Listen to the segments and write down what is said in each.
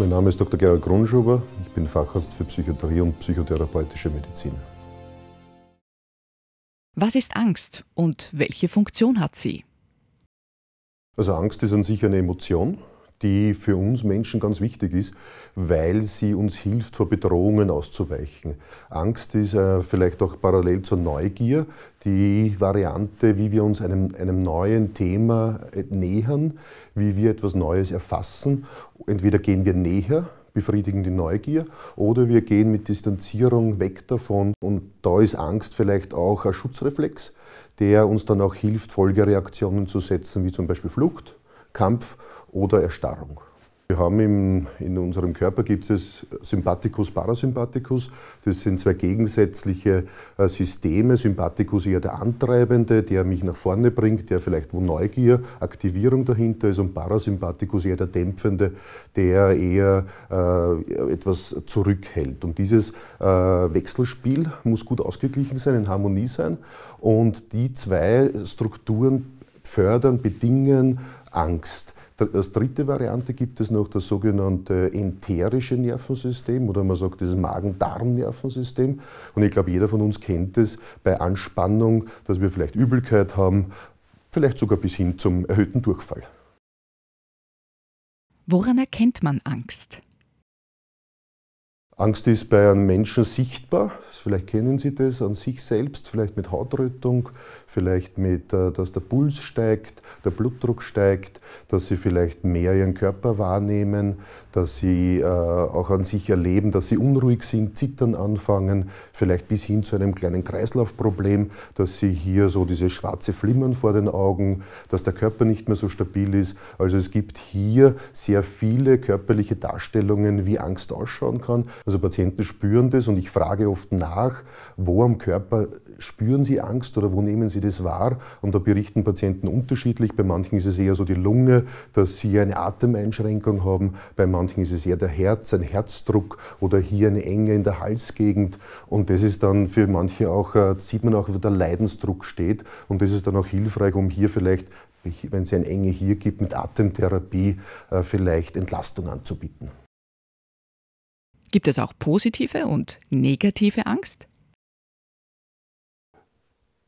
Mein Name ist Dr. Gerald Grunschuber, ich bin Facharzt für Psychiatrie und psychotherapeutische Medizin. Was ist Angst und welche Funktion hat sie? Also Angst ist an sich eine Emotion, die für uns Menschen ganz wichtig ist, weil sie uns hilft, vor Bedrohungen auszuweichen. Angst ist äh, vielleicht auch parallel zur Neugier die Variante, wie wir uns einem, einem neuen Thema äh, nähern, wie wir etwas Neues erfassen. Entweder gehen wir näher, befriedigen die Neugier oder wir gehen mit Distanzierung weg davon und da ist Angst vielleicht auch ein Schutzreflex, der uns dann auch hilft, Folgereaktionen zu setzen, wie zum Beispiel Flucht, Kampf oder Erstarrung. Wir haben im, in unserem Körper gibt es Sympathikus, Parasympathikus. Das sind zwei gegensätzliche äh, Systeme. Sympathikus eher der antreibende, der mich nach vorne bringt, der vielleicht wo Neugier, Aktivierung dahinter ist und Parasympathikus eher der dämpfende, der eher äh, etwas zurückhält. Und dieses äh, Wechselspiel muss gut ausgeglichen sein, in Harmonie sein. Und die zwei Strukturen fördern, bedingen Angst. Als dritte Variante gibt es noch das sogenannte enterische Nervensystem oder man sagt das Magen-Darm-Nervensystem. Und ich glaube, jeder von uns kennt es bei Anspannung, dass wir vielleicht Übelkeit haben, vielleicht sogar bis hin zum erhöhten Durchfall. Woran erkennt man Angst? Angst ist bei einem Menschen sichtbar, vielleicht kennen Sie das, an sich selbst, vielleicht mit Hautrötung, vielleicht mit, äh, dass der Puls steigt, der Blutdruck steigt, dass Sie vielleicht mehr Ihren Körper wahrnehmen, dass sie äh, auch an sich erleben, dass sie unruhig sind, zittern anfangen, vielleicht bis hin zu einem kleinen Kreislaufproblem, dass sie hier so dieses schwarze Flimmern vor den Augen, dass der Körper nicht mehr so stabil ist. Also es gibt hier sehr viele körperliche Darstellungen, wie Angst ausschauen kann. Also Patienten spüren das und ich frage oft nach, wo am Körper spüren sie Angst oder wo nehmen sie das wahr? Und da berichten Patienten unterschiedlich. Bei manchen ist es eher so die Lunge, dass sie eine Atemeinschränkung haben, bei manchen manchen ist es eher der Herz, ein Herzdruck oder hier eine Enge in der Halsgegend. Und das ist dann für manche auch, äh, sieht man auch, wo der Leidensdruck steht. Und das ist dann auch hilfreich, um hier vielleicht, wenn es eine Enge hier gibt, mit Atemtherapie äh, vielleicht Entlastung anzubieten. Gibt es auch positive und negative Angst?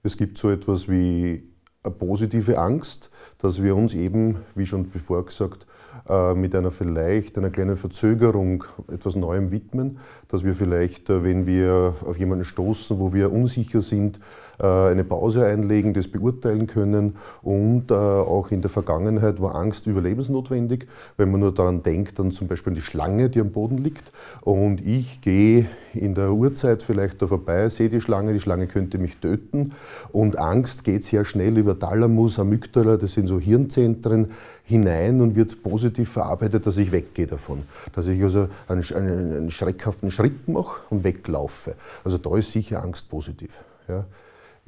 Es gibt so etwas wie eine positive Angst, dass wir uns eben, wie schon bevor gesagt, äh, mit einer vielleicht einer kleinen Verzögerung etwas Neuem widmen, dass wir vielleicht, äh, wenn wir auf jemanden stoßen, wo wir unsicher sind, äh, eine Pause einlegen, das beurteilen können. Und äh, auch in der Vergangenheit war Angst überlebensnotwendig, wenn man nur daran denkt, dann zum Beispiel an die Schlange, die am Boden liegt. Und ich gehe in der Uhrzeit vielleicht da vorbei, sehe die Schlange, die Schlange könnte mich töten. Und Angst geht sehr schnell über Thalamus, Amygdala, das sind so Hirnzentren, hinein und wird positiv verarbeitet, dass ich weggehe davon. Dass ich also einen, einen, einen schreckhaften Schritt mache und weglaufe. Also da ist sicher Angst positiv. Ja.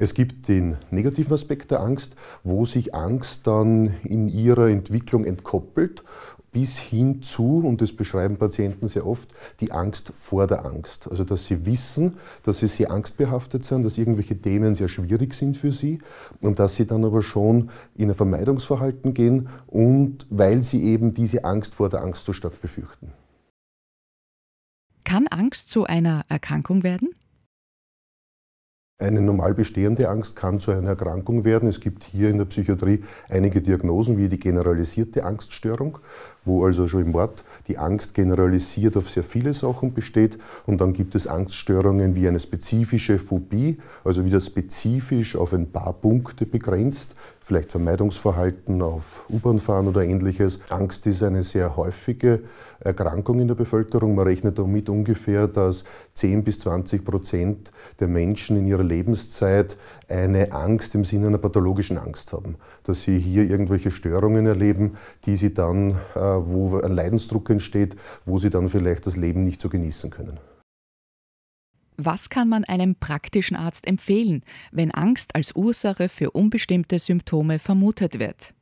Es gibt den negativen Aspekt der Angst, wo sich Angst dann in ihrer Entwicklung entkoppelt bis hin zu, und das beschreiben Patienten sehr oft, die Angst vor der Angst. Also dass sie wissen, dass sie sehr angstbehaftet sind, dass irgendwelche Themen sehr schwierig sind für sie und dass sie dann aber schon in ein Vermeidungsverhalten gehen und weil sie eben diese Angst vor der Angst so stark befürchten. Kann Angst zu einer Erkrankung werden? Eine normal bestehende Angst kann zu einer Erkrankung werden. Es gibt hier in der Psychiatrie einige Diagnosen wie die generalisierte Angststörung, wo also schon im Wort die Angst generalisiert auf sehr viele Sachen besteht. Und dann gibt es Angststörungen wie eine spezifische Phobie, also wieder spezifisch auf ein paar Punkte begrenzt, vielleicht Vermeidungsverhalten auf U-Bahn fahren oder ähnliches. Angst ist eine sehr häufige Erkrankung in der Bevölkerung. Man rechnet damit ungefähr, dass 10 bis 20 Prozent der Menschen in ihrer Lebenszeit eine Angst im Sinne einer pathologischen Angst haben, dass sie hier irgendwelche Störungen erleben, die sie dann äh, wo ein Leidensdruck entsteht, wo sie dann vielleicht das Leben nicht so genießen können. Was kann man einem praktischen Arzt empfehlen, wenn Angst als Ursache für unbestimmte Symptome vermutet wird?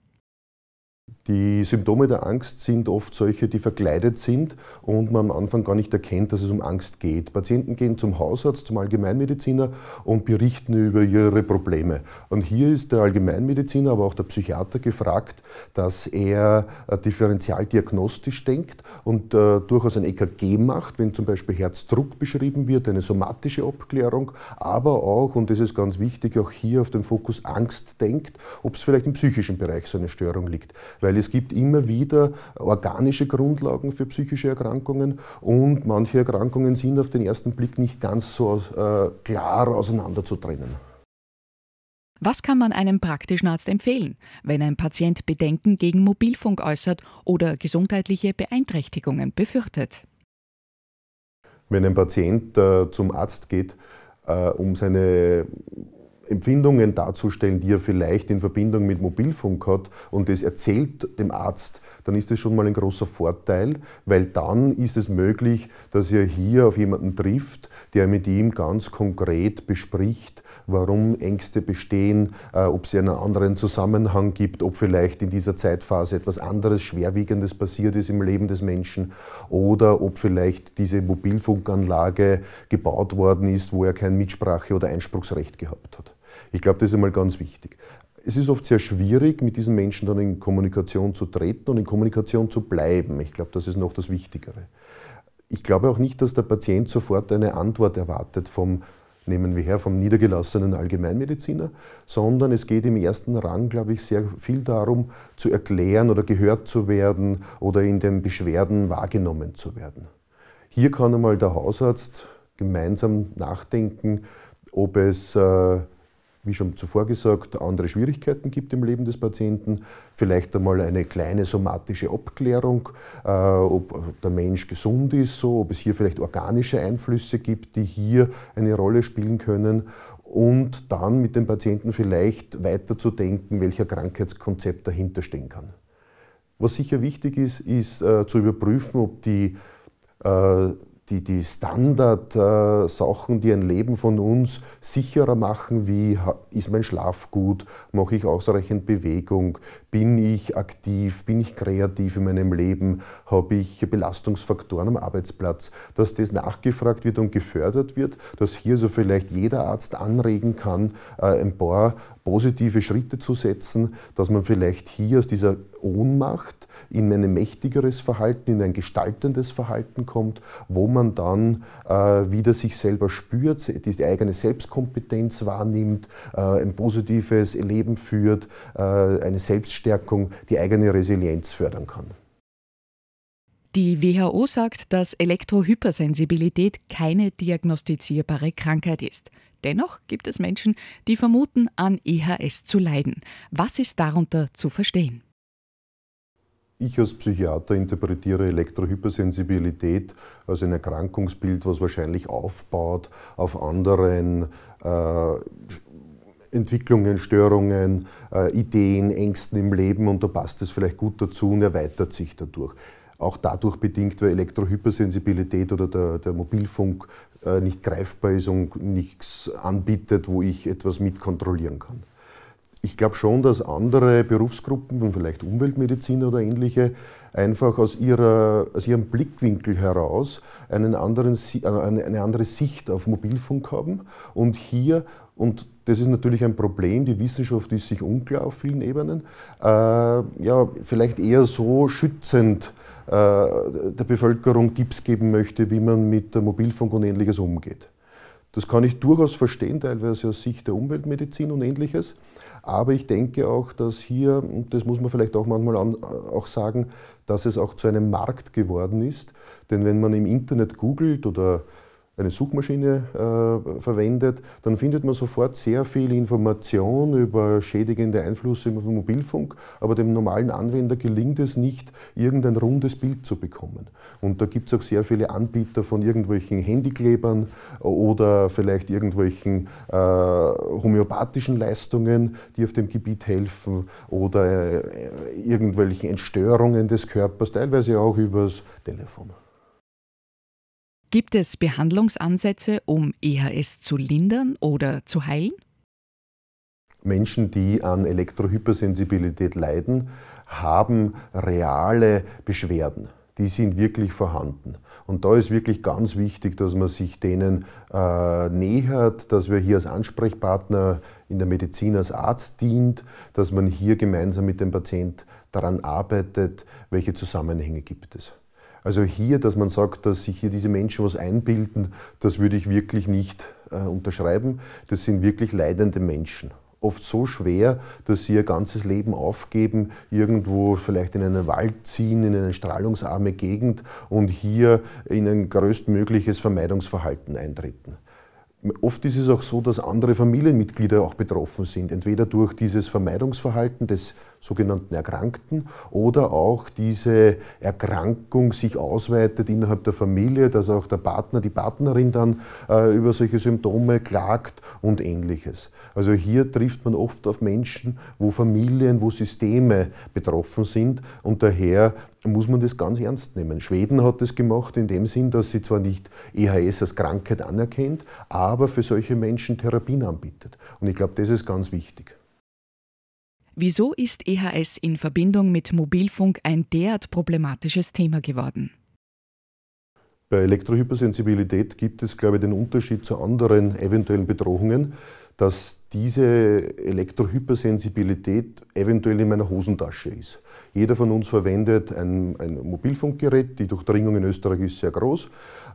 Die Symptome der Angst sind oft solche, die verkleidet sind und man am Anfang gar nicht erkennt, dass es um Angst geht. Patienten gehen zum Hausarzt, zum Allgemeinmediziner und berichten über ihre Probleme. Und hier ist der Allgemeinmediziner, aber auch der Psychiater gefragt, dass er äh, differenzialdiagnostisch denkt und äh, durchaus ein EKG macht, wenn zum Beispiel Herzdruck beschrieben wird, eine somatische Abklärung, aber auch, und das ist ganz wichtig, auch hier auf den Fokus Angst denkt, ob es vielleicht im psychischen Bereich so eine Störung liegt. Weil es gibt immer wieder organische Grundlagen für psychische Erkrankungen und manche Erkrankungen sind auf den ersten Blick nicht ganz so äh, klar auseinanderzutrennen. Was kann man einem praktischen Arzt empfehlen, wenn ein Patient Bedenken gegen Mobilfunk äußert oder gesundheitliche Beeinträchtigungen befürchtet? Wenn ein Patient äh, zum Arzt geht, äh, um seine Empfindungen darzustellen, die er vielleicht in Verbindung mit Mobilfunk hat und das erzählt dem Arzt, dann ist das schon mal ein großer Vorteil, weil dann ist es möglich, dass er hier auf jemanden trifft, der mit ihm ganz konkret bespricht, warum Ängste bestehen, äh, ob es einen anderen Zusammenhang gibt, ob vielleicht in dieser Zeitphase etwas anderes Schwerwiegendes passiert ist im Leben des Menschen oder ob vielleicht diese Mobilfunkanlage gebaut worden ist, wo er kein Mitsprache- oder Einspruchsrecht gehabt hat. Ich glaube, das ist einmal ganz wichtig. Es ist oft sehr schwierig, mit diesen Menschen dann in Kommunikation zu treten und in Kommunikation zu bleiben. Ich glaube, das ist noch das Wichtigere. Ich glaube auch nicht, dass der Patient sofort eine Antwort erwartet vom, nehmen wir her, vom niedergelassenen Allgemeinmediziner, sondern es geht im ersten Rang, glaube ich, sehr viel darum, zu erklären oder gehört zu werden oder in den Beschwerden wahrgenommen zu werden. Hier kann einmal der Hausarzt gemeinsam nachdenken, ob es äh, wie schon zuvor gesagt, andere Schwierigkeiten gibt im Leben des Patienten. Vielleicht einmal eine kleine somatische Abklärung, äh, ob der Mensch gesund ist, so, ob es hier vielleicht organische Einflüsse gibt, die hier eine Rolle spielen können. Und dann mit dem Patienten vielleicht weiterzudenken, welcher Krankheitskonzept dahinter stehen kann. Was sicher wichtig ist, ist äh, zu überprüfen, ob die äh, die, die Standard-Sachen, die ein Leben von uns sicherer machen, wie ist mein Schlaf gut, mache ich ausreichend Bewegung, bin ich aktiv, bin ich kreativ in meinem Leben, habe ich Belastungsfaktoren am Arbeitsplatz, dass das nachgefragt wird und gefördert wird, dass hier so vielleicht jeder Arzt anregen kann, äh, ein paar positive Schritte zu setzen, dass man vielleicht hier aus dieser Ohnmacht in ein mächtigeres Verhalten, in ein gestaltendes Verhalten kommt, wo man dann äh, wieder sich selber spürt, die eigene Selbstkompetenz wahrnimmt, äh, ein positives Leben führt, äh, eine Selbststärkung, die eigene Resilienz fördern kann. Die WHO sagt, dass Elektrohypersensibilität keine diagnostizierbare Krankheit ist. Dennoch gibt es Menschen, die vermuten, an EHS zu leiden. Was ist darunter zu verstehen? Ich als Psychiater interpretiere Elektrohypersensibilität als ein Erkrankungsbild, was wahrscheinlich aufbaut auf anderen äh, Entwicklungen, Störungen, äh, Ideen, Ängsten im Leben und da passt es vielleicht gut dazu und erweitert sich dadurch auch dadurch bedingt, weil Elektrohypersensibilität oder der, der Mobilfunk äh, nicht greifbar ist und nichts anbietet, wo ich etwas mitkontrollieren kann. Ich glaube schon, dass andere Berufsgruppen, vielleicht Umweltmediziner oder ähnliche, einfach aus, ihrer, aus ihrem Blickwinkel heraus einen anderen, äh, eine andere Sicht auf Mobilfunk haben und hier und das ist natürlich ein Problem. Die Wissenschaft ist sich unklar auf vielen Ebenen. Äh, ja, vielleicht eher so schützend äh, der Bevölkerung Tipps geben möchte, wie man mit Mobilfunk und ähnliches umgeht. Das kann ich durchaus verstehen, teilweise aus Sicht der Umweltmedizin und ähnliches. Aber ich denke auch, dass hier, und das muss man vielleicht auch manchmal an, äh, auch sagen, dass es auch zu einem Markt geworden ist. Denn wenn man im Internet googelt oder eine Suchmaschine äh, verwendet, dann findet man sofort sehr viel Information über schädigende Einflüsse im Mobilfunk, aber dem normalen Anwender gelingt es nicht, irgendein rundes Bild zu bekommen. Und da gibt es auch sehr viele Anbieter von irgendwelchen Handyklebern oder vielleicht irgendwelchen äh, homöopathischen Leistungen, die auf dem Gebiet helfen oder äh, irgendwelchen Entstörungen des Körpers, teilweise auch übers Telefon. Gibt es Behandlungsansätze, um EHS zu lindern oder zu heilen? Menschen, die an Elektrohypersensibilität leiden, haben reale Beschwerden. Die sind wirklich vorhanden. Und da ist wirklich ganz wichtig, dass man sich denen äh, nähert, dass wir hier als Ansprechpartner in der Medizin, als Arzt dient, dass man hier gemeinsam mit dem Patient daran arbeitet, welche Zusammenhänge gibt es. Also hier, dass man sagt, dass sich hier diese Menschen was einbilden, das würde ich wirklich nicht äh, unterschreiben. Das sind wirklich leidende Menschen. Oft so schwer, dass sie ihr ganzes Leben aufgeben, irgendwo vielleicht in einen Wald ziehen, in eine strahlungsarme Gegend und hier in ein größtmögliches Vermeidungsverhalten eintreten. Oft ist es auch so, dass andere Familienmitglieder auch betroffen sind, entweder durch dieses Vermeidungsverhalten des sogenannten Erkrankten oder auch diese Erkrankung sich ausweitet innerhalb der Familie, dass auch der Partner, die Partnerin dann äh, über solche Symptome klagt und ähnliches. Also hier trifft man oft auf Menschen, wo Familien, wo Systeme betroffen sind und daher muss man das ganz ernst nehmen. Schweden hat das gemacht in dem Sinn, dass sie zwar nicht EHS als Krankheit anerkennt, aber für solche Menschen Therapien anbietet. Und ich glaube, das ist ganz wichtig. Wieso ist EHS in Verbindung mit Mobilfunk ein derart problematisches Thema geworden? Bei Elektrohypersensibilität gibt es, glaube ich, den Unterschied zu anderen eventuellen Bedrohungen, dass diese Elektrohypersensibilität eventuell in meiner Hosentasche ist. Jeder von uns verwendet ein, ein Mobilfunkgerät, die Durchdringung in Österreich ist sehr groß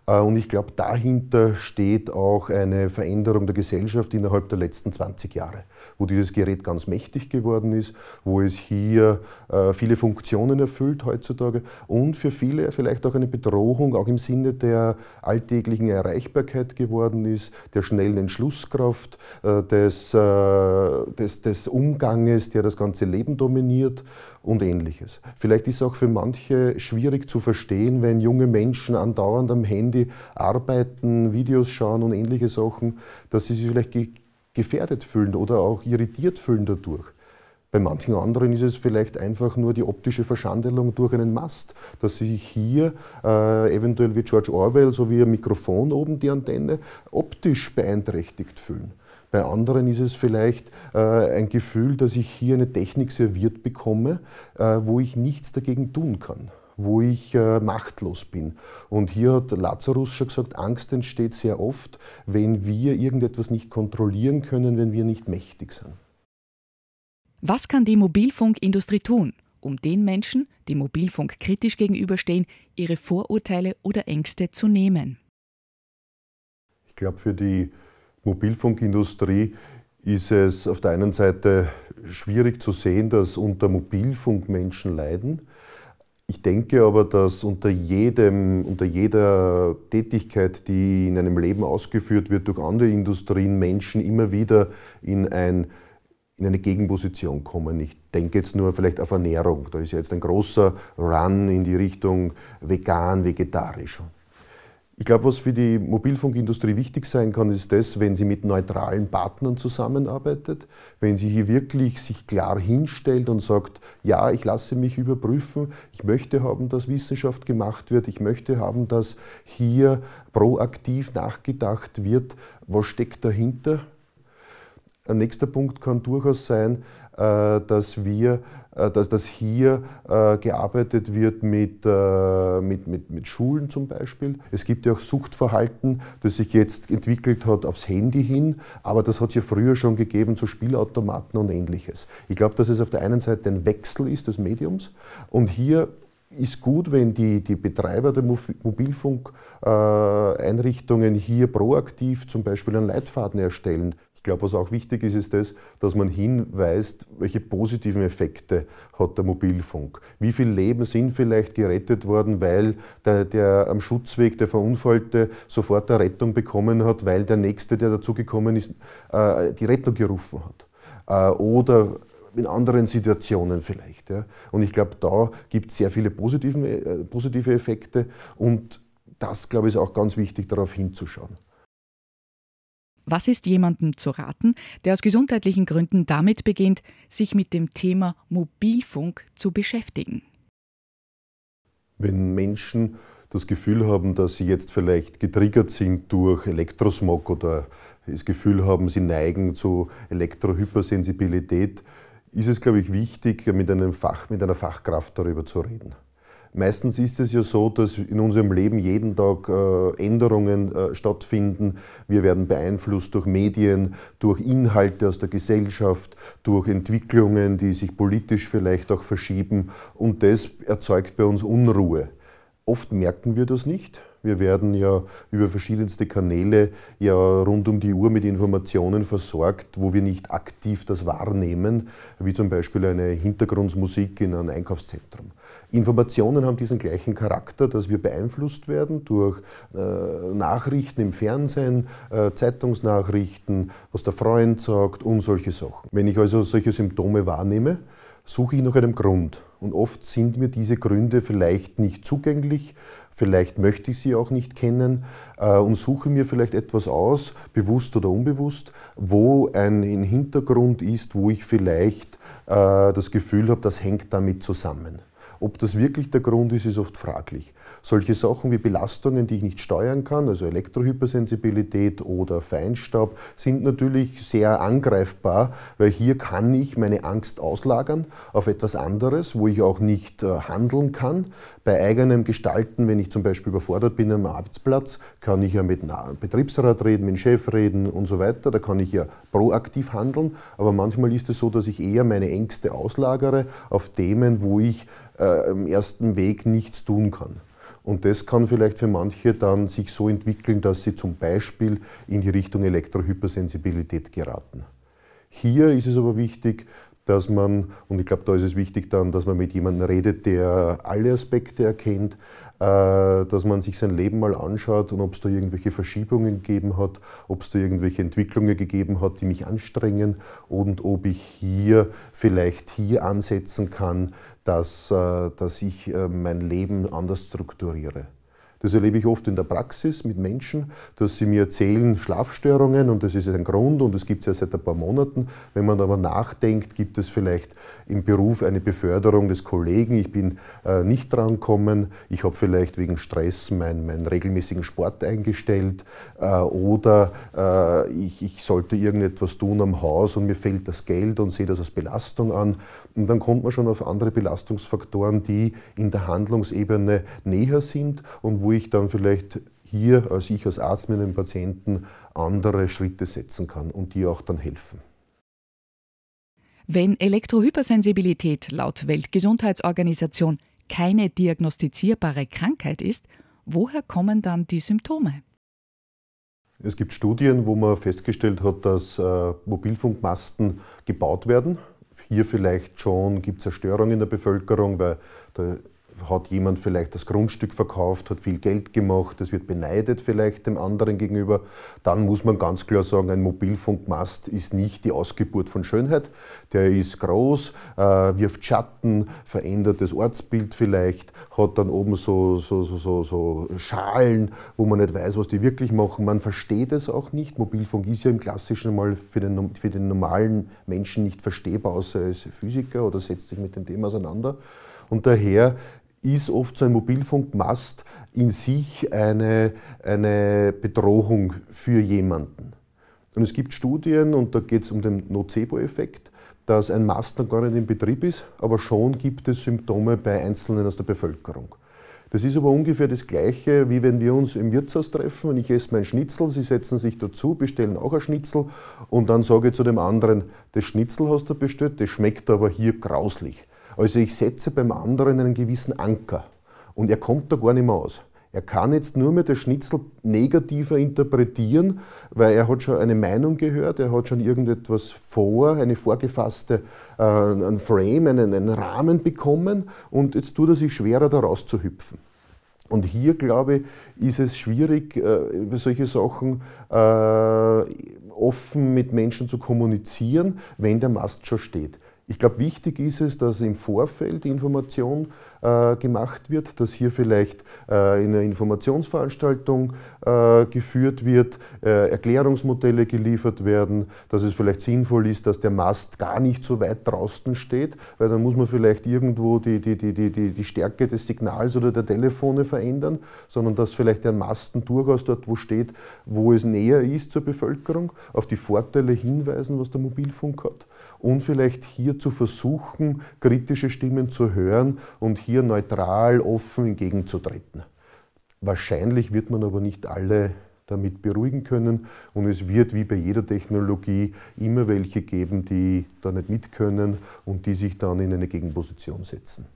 äh, und ich glaube, dahinter steht auch eine Veränderung der Gesellschaft innerhalb der letzten 20 Jahre, wo dieses Gerät ganz mächtig geworden ist, wo es hier äh, viele Funktionen erfüllt heutzutage und für viele vielleicht auch eine Bedrohung, auch im Sinne der alltäglichen Erreichbarkeit geworden ist, der schnellen Entschlusskraft, äh, des des, äh, des, des Umganges, der das ganze Leben dominiert und ähnliches. Vielleicht ist es auch für manche schwierig zu verstehen, wenn junge Menschen andauernd am Handy arbeiten, Videos schauen und ähnliche Sachen, dass sie sich vielleicht ge gefährdet fühlen oder auch irritiert fühlen dadurch. Bei manchen anderen ist es vielleicht einfach nur die optische Verschandelung durch einen Mast, dass sie sich hier äh, eventuell wie George Orwell, so wie ihr Mikrofon oben, die Antenne, optisch beeinträchtigt fühlen. Bei anderen ist es vielleicht äh, ein Gefühl, dass ich hier eine Technik serviert bekomme, äh, wo ich nichts dagegen tun kann wo ich äh, machtlos bin. Und hier hat Lazarus schon gesagt, Angst entsteht sehr oft, wenn wir irgendetwas nicht kontrollieren können, wenn wir nicht mächtig sind. Was kann die Mobilfunkindustrie tun, um den Menschen, die Mobilfunk kritisch gegenüberstehen, ihre Vorurteile oder Ängste zu nehmen? Ich glaube, für die Mobilfunkindustrie ist es auf der einen Seite schwierig zu sehen, dass unter Mobilfunk Menschen leiden. Ich denke aber, dass unter, jedem, unter jeder Tätigkeit, die in einem Leben ausgeführt wird durch andere Industrien, Menschen immer wieder in, ein, in eine Gegenposition kommen. Ich denke jetzt nur vielleicht auf Ernährung. Da ist ja jetzt ein großer Run in die Richtung vegan, vegetarisch. Ich glaube, was für die Mobilfunkindustrie wichtig sein kann, ist das, wenn sie mit neutralen Partnern zusammenarbeitet, wenn sie hier wirklich sich klar hinstellt und sagt, ja, ich lasse mich überprüfen, ich möchte haben, dass Wissenschaft gemacht wird, ich möchte haben, dass hier proaktiv nachgedacht wird, was steckt dahinter, ein nächster Punkt kann durchaus sein, äh, dass, wir, äh, dass, dass hier äh, gearbeitet wird mit, mit, mit, mit Schulen zum Beispiel. Es gibt ja auch Suchtverhalten, das sich jetzt entwickelt hat aufs Handy hin, aber das hat es ja früher schon gegeben zu so Spielautomaten und ähnliches. Ich glaube, dass es auf der einen Seite ein Wechsel ist des Mediums und hier ist gut, wenn die, die Betreiber der Mobilfunkeinrichtungen hier proaktiv zum Beispiel einen Leitfaden erstellen glaube, was auch wichtig ist, ist das, dass man hinweist, welche positiven Effekte hat der Mobilfunk. Wie viele Leben sind vielleicht gerettet worden, weil der, der am Schutzweg der Verunfallte sofort eine Rettung bekommen hat, weil der Nächste, der dazugekommen ist, äh, die Rettung gerufen hat. Äh, oder in anderen Situationen vielleicht. Und ich glaube, da gibt es sehr viele äh, positive Effekte und das, glaube ich, ist auch ganz wichtig, darauf hinzuschauen. Was ist jemandem zu raten, der aus gesundheitlichen Gründen damit beginnt, sich mit dem Thema Mobilfunk zu beschäftigen? Wenn Menschen das Gefühl haben, dass sie jetzt vielleicht getriggert sind durch Elektrosmog oder das Gefühl haben, sie neigen zu Elektrohypersensibilität, ist es, glaube ich, wichtig, mit, einem Fach, mit einer Fachkraft darüber zu reden. Meistens ist es ja so, dass in unserem Leben jeden Tag äh, Änderungen äh, stattfinden. Wir werden beeinflusst durch Medien, durch Inhalte aus der Gesellschaft, durch Entwicklungen, die sich politisch vielleicht auch verschieben. Und das erzeugt bei uns Unruhe. Oft merken wir das nicht. Wir werden ja über verschiedenste Kanäle ja rund um die Uhr mit Informationen versorgt, wo wir nicht aktiv das wahrnehmen, wie zum Beispiel eine Hintergrundmusik in einem Einkaufszentrum. Informationen haben diesen gleichen Charakter, dass wir beeinflusst werden durch äh, Nachrichten im Fernsehen, äh, Zeitungsnachrichten, was der Freund sagt und solche Sachen. Wenn ich also solche Symptome wahrnehme, suche ich nach einem Grund. Und oft sind mir diese Gründe vielleicht nicht zugänglich, vielleicht möchte ich sie auch nicht kennen äh, und suche mir vielleicht etwas aus, bewusst oder unbewusst, wo ein, ein Hintergrund ist, wo ich vielleicht äh, das Gefühl habe, das hängt damit zusammen. Ob das wirklich der Grund ist, ist oft fraglich. Solche Sachen wie Belastungen, die ich nicht steuern kann, also Elektrohypersensibilität oder Feinstaub, sind natürlich sehr angreifbar, weil hier kann ich meine Angst auslagern auf etwas anderes, wo ich auch nicht äh, handeln kann. Bei eigenem Gestalten, wenn ich zum Beispiel überfordert bin am Arbeitsplatz, kann ich ja mit einem Betriebsrat reden, mit dem Chef reden und so weiter. Da kann ich ja proaktiv handeln. Aber manchmal ist es so, dass ich eher meine Ängste auslagere auf Themen, wo ich äh, im ersten Weg nichts tun kann. Und das kann vielleicht für manche dann sich so entwickeln, dass sie zum Beispiel in die Richtung Elektrohypersensibilität geraten. Hier ist es aber wichtig, dass man, und ich glaube, da ist es wichtig dann, dass man mit jemandem redet, der alle Aspekte erkennt, äh, dass man sich sein Leben mal anschaut und ob es da irgendwelche Verschiebungen gegeben hat, ob es da irgendwelche Entwicklungen gegeben hat, die mich anstrengen und ob ich hier vielleicht hier ansetzen kann, dass, äh, dass ich äh, mein Leben anders strukturiere. Das erlebe ich oft in der Praxis mit Menschen, dass sie mir erzählen, Schlafstörungen und das ist ein Grund und das gibt es ja seit ein paar Monaten. Wenn man aber nachdenkt, gibt es vielleicht im Beruf eine Beförderung des Kollegen, ich bin äh, nicht drankommen, ich habe vielleicht wegen Stress meinen mein regelmäßigen Sport eingestellt äh, oder äh, ich, ich sollte irgendetwas tun am Haus und mir fehlt das Geld und sehe das als Belastung an. Und dann kommt man schon auf andere Belastungsfaktoren, die in der Handlungsebene näher sind und wo ich dann vielleicht hier, als ich als Arzt mit einem Patienten, andere Schritte setzen kann und die auch dann helfen. Wenn Elektrohypersensibilität laut Weltgesundheitsorganisation keine diagnostizierbare Krankheit ist, woher kommen dann die Symptome? Es gibt Studien, wo man festgestellt hat, dass äh, Mobilfunkmasten gebaut werden. Hier vielleicht schon gibt es eine Störung in der Bevölkerung, weil da hat jemand vielleicht das Grundstück verkauft, hat viel Geld gemacht, es wird beneidet vielleicht dem anderen gegenüber, dann muss man ganz klar sagen, ein Mobilfunkmast ist nicht die Ausgeburt von Schönheit. Der ist groß, äh, wirft Schatten, verändert das Ortsbild vielleicht, hat dann oben so, so, so, so, Schalen, wo man nicht weiß, was die wirklich machen. Man versteht es auch nicht. Mobilfunk ist ja im klassischen Mal für den, für den normalen Menschen nicht verstehbar, außer als Physiker oder setzt sich mit dem Thema auseinander. Und daher ist oft so ein Mobilfunkmast in sich eine, eine Bedrohung für jemanden. Und es gibt Studien, und da geht es um den Nocebo-Effekt, dass ein Mast dann gar nicht in Betrieb ist, aber schon gibt es Symptome bei Einzelnen aus der Bevölkerung. Das ist aber ungefähr das Gleiche, wie wenn wir uns im Wirtshaus treffen und ich esse mein Schnitzel, Sie setzen sich dazu, bestellen auch ein Schnitzel und dann sage ich zu dem anderen, das Schnitzel hast du bestellt, das schmeckt aber hier grauslich. Also ich setze beim anderen einen gewissen Anker und er kommt da gar nicht mehr aus. Er kann jetzt nur mehr das Schnitzel negativer interpretieren, weil er hat schon eine Meinung gehört, er hat schon irgendetwas vor, eine vorgefasste, äh, ein Frame, einen, einen Rahmen bekommen und jetzt tut er sich schwerer, da rauszuhüpfen. Und hier, glaube ich, ist es schwierig, äh, über solche Sachen äh, offen mit Menschen zu kommunizieren, wenn der Mast schon steht. Ich glaube, wichtig ist es, dass im Vorfeld Information äh, gemacht wird, dass hier vielleicht äh, in einer Informationsveranstaltung äh, geführt wird, äh, Erklärungsmodelle geliefert werden, dass es vielleicht sinnvoll ist, dass der Mast gar nicht so weit draußen steht, weil dann muss man vielleicht irgendwo die, die, die, die, die Stärke des Signals oder der Telefone verändern, sondern dass vielleicht der Masten durchaus dort wo steht, wo es näher ist zur Bevölkerung, auf die Vorteile hinweisen, was der Mobilfunk hat und vielleicht hier zu versuchen, kritische Stimmen zu hören und hier neutral, offen entgegenzutreten. Wahrscheinlich wird man aber nicht alle damit beruhigen können. Und es wird wie bei jeder Technologie immer welche geben, die da nicht mitkönnen und die sich dann in eine Gegenposition setzen.